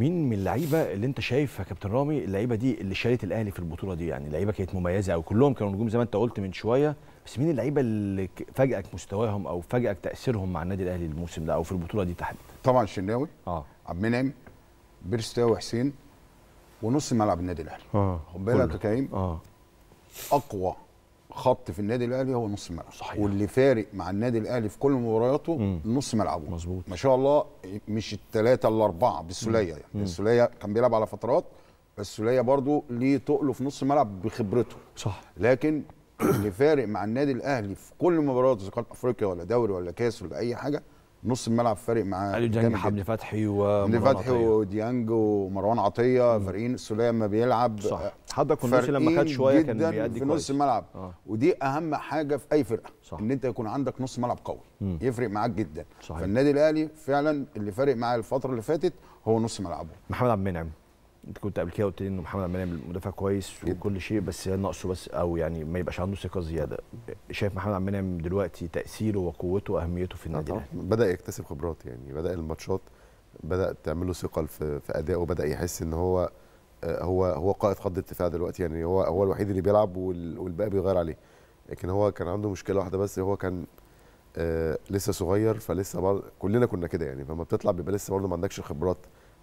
مين من اللعيبه اللي انت شايف يا كابتن رامي اللعيبه دي اللي شالت الاهلي في البطوله دي يعني لعيبه كانت مميزه او كلهم كانوا نجوم زي ما انت قلت من شويه بس مين اللعيبه اللي فاجئك مستواهم او فاجئك تاثيرهم مع النادي الاهلي الموسم ده او في البطوله دي تحديدا طبعا الشناوي اه عبد المنعم بيرستاوي وحسين ونص ملعب النادي الاهلي اه خد بالك يا كريم اه اقوى خط في النادي الاهلي هو نص الملعب صحيح. واللي فارق مع النادي الاهلي في كل مبارياته نص ملعبه مظبوط ما شاء الله مش الثلاثه الاربعه بالسوليه يعني السوليه كان بيلعب على فترات بس السوليه برضه ليه تقله في نص الملعب بخبرته صح لكن اللي فارق مع النادي الاهلي في كل مبارياته اذا كانت افريقيا ولا دوري ولا كاس ولا اي حاجه نص الملعب فارق معاه ديانج حمدي فتحي ومروان فتحي وديانج ومروان عطيه فارقين السوليه لما بيلعب صح. حضرتك كوندوسي لما خد شويه كان بيأدي في نص الملعب آه. ودي اهم حاجه في اي فرقه صح. ان انت يكون عندك نص ملعب قوي مم. يفرق معاك جدا صحيح. فالنادي الاهلي فعلا اللي فارق معاه الفتره اللي فاتت هو نص ملعبه محمد عبد المنعم انت كنت قبل كده قلت لي ان محمد عبد المنعم مدافع كويس وكل شيء بس ناقصه بس او يعني ما يبقاش عنده ثقه زياده شايف محمد عبد المنعم دلوقتي تاثيره وقوته واهميته في النادي الاهلي بدا يكتسب خبرات يعني بدا الماتشات بدا تعمل له ثقه في ادائه بدا يحس ان هو آه، هو هو قائد خط الدفاع دلوقتي يعني هو هو الوحيد اللي بيلعب والباقي بيغير عليه لكن هو كان عنده مشكله واحده بس هو كان آه لسه صغير فلسه بر... كلنا كنا كده يعني فلما بتطلع بيبقى لسه برضه ما عندكش خبرات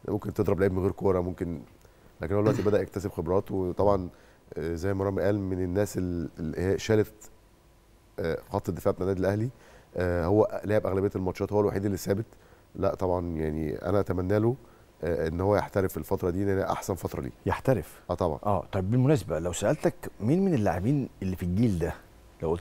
ممكن تضرب لعيب من غير كوره ممكن لكن هو دلوقتي بدا يكتسب خبرات وطبعا آه زي ما رامي قال من الناس اللي هي شالت آه خط الدفاع بتاع النادي الاهلي آه، هو لعب اغلبيه الماتشات هو الوحيد اللي ثابت لا طبعا يعني انا اتمنى له آه، ان هو يحترف الفتره دي لان احسن فتره ليه يحترف اه طبعا اه طيب بالمناسبه لو سالتك مين من اللاعبين اللي في الجيل ده